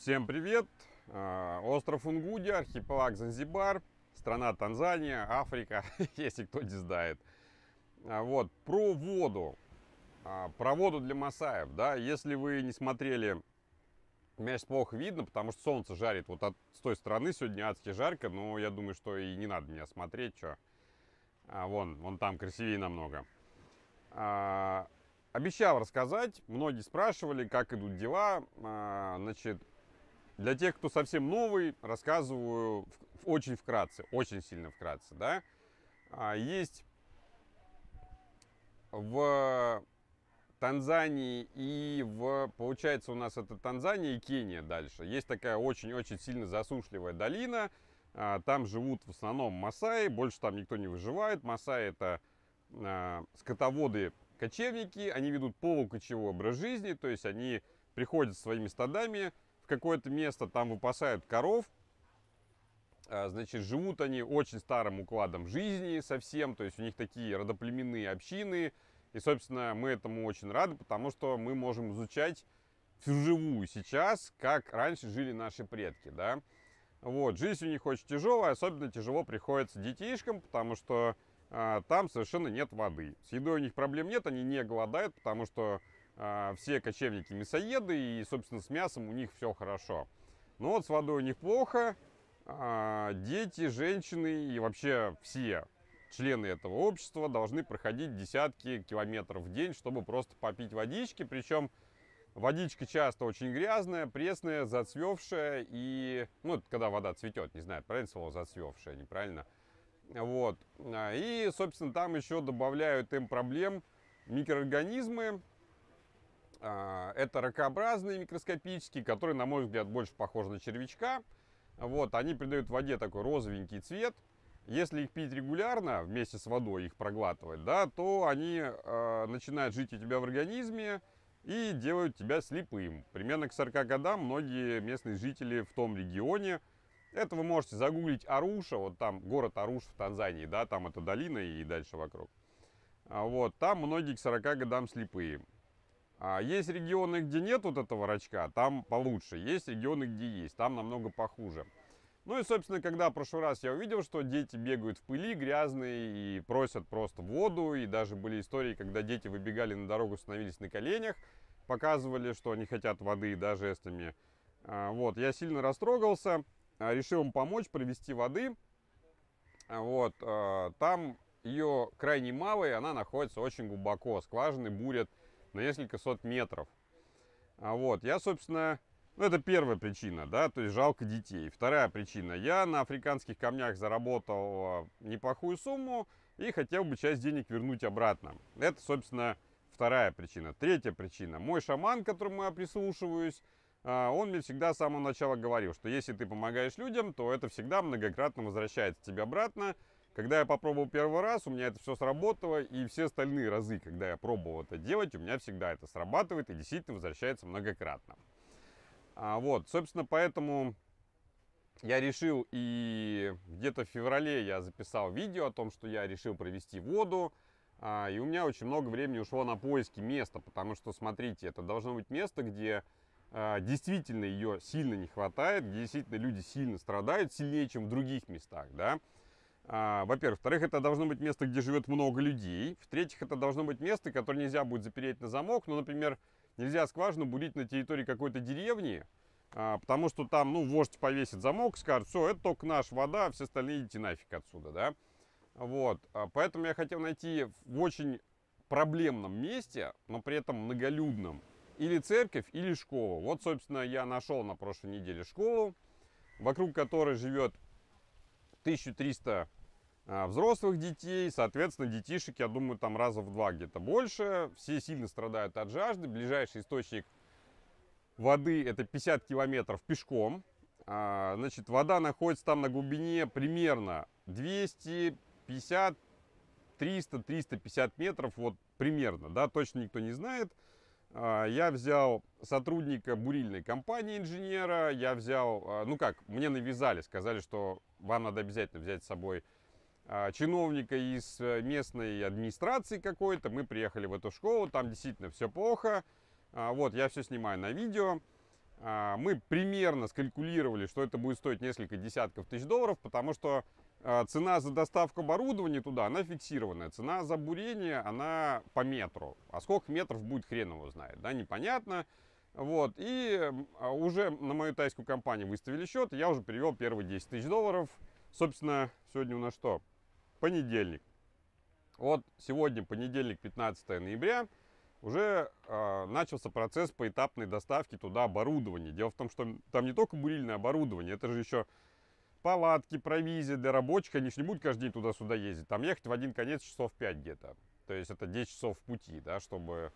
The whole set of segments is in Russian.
Всем привет! А, остров Унгуди, архипелаг Занзибар, страна Танзания, Африка, если кто не знает. А, вот, про воду, а, про воду для масаев, да, если вы не смотрели, меня плохо видно, потому что солнце жарит вот от, с той стороны сегодня адски жарко, но я думаю, что и не надо меня смотреть, что. А, вон, вон там красивее намного. А, обещал рассказать, многие спрашивали, как идут дела, а, значит, для тех, кто совсем новый, рассказываю очень вкратце, очень сильно вкратце, да. А, есть в Танзании и в, получается, у нас это Танзания и Кения дальше. Есть такая очень-очень сильно засушливая долина. А, там живут в основном масаи, больше там никто не выживает. Масаи это а, скотоводы-кочевники, они ведут полукочевой образ жизни, то есть они приходят своими стадами, какое-то место, там выпасают коров, а, Значит, живут они очень старым укладом жизни совсем, то есть у них такие родоплеменные общины. И, собственно, мы этому очень рады, потому что мы можем изучать вживую сейчас, как раньше жили наши предки, да. Вот, жизнь у них очень тяжелая, особенно тяжело приходится детишкам, потому что э, там совершенно нет воды. С едой у них проблем нет, они не голодают, потому что а, все кочевники мясоеды, и, собственно, с мясом у них все хорошо. Но вот с водой у них плохо, а, дети, женщины и вообще все члены этого общества должны проходить десятки километров в день, чтобы просто попить водички, причем Водичка часто очень грязная, пресная, зацвевшая и... Ну, это когда вода цветет, не знаю, правильно слово зацвевшая, неправильно. Вот. А, и, собственно, там еще добавляют им проблем микроорганизмы, а, это ракообразные микроскопические, которые, на мой взгляд, больше похожи на червячка. Вот, они придают воде такой розовенький цвет. Если их пить регулярно, вместе с водой их проглатывать, да, то они э, начинают жить у тебя в организме и делают тебя слепым. Примерно к 40 годам многие местные жители в том регионе, это вы можете загуглить Аруша, вот там город Аруш в Танзании, да, там это долина и дальше вокруг. А вот, там многие к 40 годам слепые. А есть регионы, где нет вот этого рачка, там получше. Есть регионы, где есть, там намного похуже. Ну и, собственно, когда в прошлый раз я увидел, что дети бегают в пыли, грязные, и просят просто воду, и даже были истории, когда дети выбегали на дорогу, становились на коленях, показывали, что они хотят воды даже жестами. А, вот, я сильно растрогался, а, решил им помочь, привезти воды. Вот, там ее крайне мало, и она находится очень глубоко. Скважины бурят на несколько сот метров. А вот, я, собственно, ну, это первая причина, да, то есть жалко детей. Вторая причина, я на африканских камнях заработал а, неплохую сумму и хотел бы часть денег вернуть обратно. Это, собственно, вторая причина. Третья причина, мой шаман, к которому я прислушиваюсь, а, он мне всегда с самого начала говорил, что если ты помогаешь людям, то это всегда многократно возвращается тебе обратно, когда я попробовал первый раз, у меня это все сработало, и все остальные разы, когда я пробовал это делать, у меня всегда это срабатывает и действительно возвращается многократно. А, вот, собственно, поэтому я решил, и где-то в феврале я записал видео о том, что я решил провести воду, а, и у меня очень много времени ушло на поиски места, потому что, смотрите, это должно быть место, где а, действительно ее сильно не хватает, где действительно люди сильно страдают, сильнее, чем в других местах, да, а, во-первых. Во-вторых, это должно быть место, где живет много людей. В-третьих, это должно быть место, которое нельзя будет запереть на замок. Ну, например, нельзя скважину бурить на территории какой-то деревни, а, потому что там, ну, вождь повесит замок, скажет, все, это только наш вода, все остальные идите нафиг отсюда, да. Вот, а, поэтому я хотел найти в очень проблемном месте, но при этом многолюдном, или церковь, или школу. Вот, собственно, я нашел на прошлой неделе школу, вокруг которой живет 1300 а взрослых детей, соответственно, детишек, я думаю, там раза в два где-то больше. Все сильно страдают от жажды. Ближайший источник воды это 50 километров пешком. А, значит, вода находится там на глубине примерно 250, 300, 350 метров, вот примерно, да, точно никто не знает. А, я взял сотрудника бурильной компании инженера, я взял, ну как, мне навязали, сказали, что вам надо обязательно взять с собой а, чиновника из э, местной администрации какой-то. Мы приехали в эту школу, там действительно все плохо. А, вот, я все снимаю на видео. А, мы примерно скалькулировали, что это будет стоить несколько десятков тысяч долларов, потому что цена за доставку оборудования туда, она фиксированная. Цена за бурение, она по метру. А сколько метров будет, хрен его знает, да, непонятно. Вот, и уже на мою тайскую компанию выставили счет, я уже перевел первые 10 тысяч долларов. Собственно, сегодня у нас что? понедельник. Вот сегодня понедельник, 15 ноября, уже э, начался процесс поэтапной доставки туда оборудования. Дело в том, что там не только бурильное оборудование, это же еще палатки, провизия для рабочих. Они же не будут каждый день туда-сюда ездить. Там ехать в один конец часов 5 где-то. То есть это 10 часов в пути, да, чтобы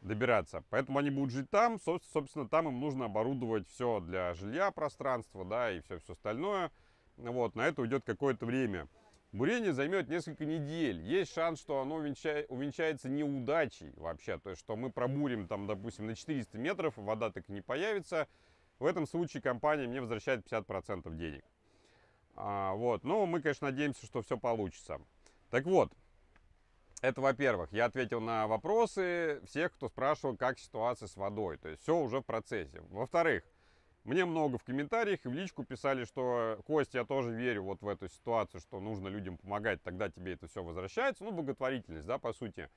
добираться. Поэтому они будут жить там. Собственно, там им нужно оборудовать все для жилья, пространства, да, и все, все остальное. Вот, на это уйдет какое-то время. Бурение займет несколько недель. Есть шанс, что оно увенчается неудачей вообще. То есть, что мы пробурим там, допустим, на 400 метров, вода так и не появится. В этом случае компания мне возвращает 50% денег. А, вот. Но ну, мы, конечно, надеемся, что все получится. Так вот, это во-первых. Я ответил на вопросы всех, кто спрашивал, как ситуация с водой. То есть, все уже в процессе. Во-вторых, мне много в комментариях и в личку писали, что э, Костя, я тоже верю вот в эту ситуацию, что нужно людям помогать, тогда тебе это все возвращается. Ну, благотворительность, да, по сути.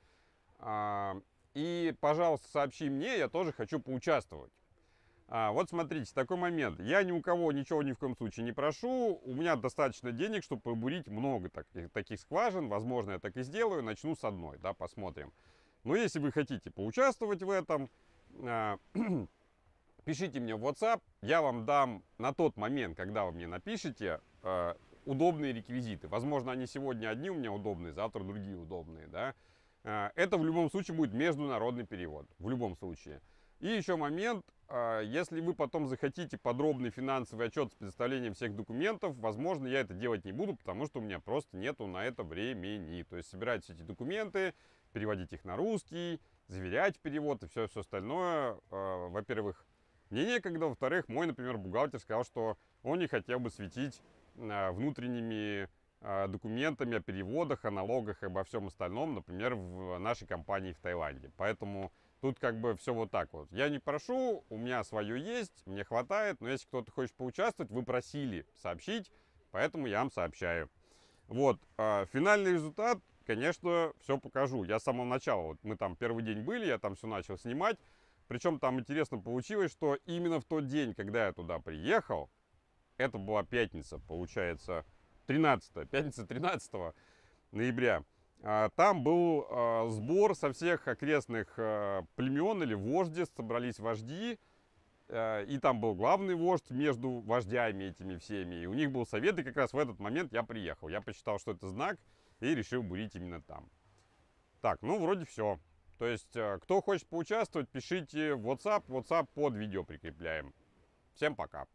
А, и, пожалуйста, сообщи мне, я тоже хочу поучаствовать. А, вот смотрите, такой момент. Я ни у кого ничего ни в коем случае не прошу. У меня достаточно денег, чтобы побурить много э, таких скважин. Возможно, я так и сделаю. Начну с одной, да, посмотрим. Но если вы хотите поучаствовать в этом, а, Пишите мне в WhatsApp, я вам дам на тот момент, когда вы мне напишете, э, удобные реквизиты. Возможно, они сегодня одни у меня удобные, завтра другие удобные, да. Э, это в любом случае будет международный перевод, в любом случае. И еще момент, э, если вы потом захотите подробный финансовый отчет с представлением всех документов, возможно, я это делать не буду, потому что у меня просто нету на это времени. То есть собирать все эти документы, переводить их на русский, заверять перевод и все, все остальное. Во-первых, мне некогда. Во-вторых, мой, например, бухгалтер сказал, что он не хотел бы светить э, внутренними э, документами о переводах, о налогах и обо всем остальном, например, в нашей компании в Таиланде. Поэтому тут как бы все вот так вот. Я не прошу, у меня свое есть, мне хватает, но если кто-то хочет поучаствовать, вы просили сообщить, поэтому я вам сообщаю. Вот, э, финальный результат, конечно, все покажу. Я с самого начала, вот мы там первый день были, я там все начал снимать, причем там интересно получилось, что именно в тот день, когда я туда приехал, это была пятница, получается, 13 пятница 13 ноября, а, там был а, сбор со всех окрестных а, племен или вождец, собрались вожди, и там был главный вождь между вождями этими всеми. И у них был совет, и как раз в этот момент я приехал. Я посчитал, что это знак, и решил бурить именно там. Так, ну вроде все. То есть, э, кто хочет поучаствовать, пишите в WhatsApp. WhatsApp под видео прикрепляем. Всем пока.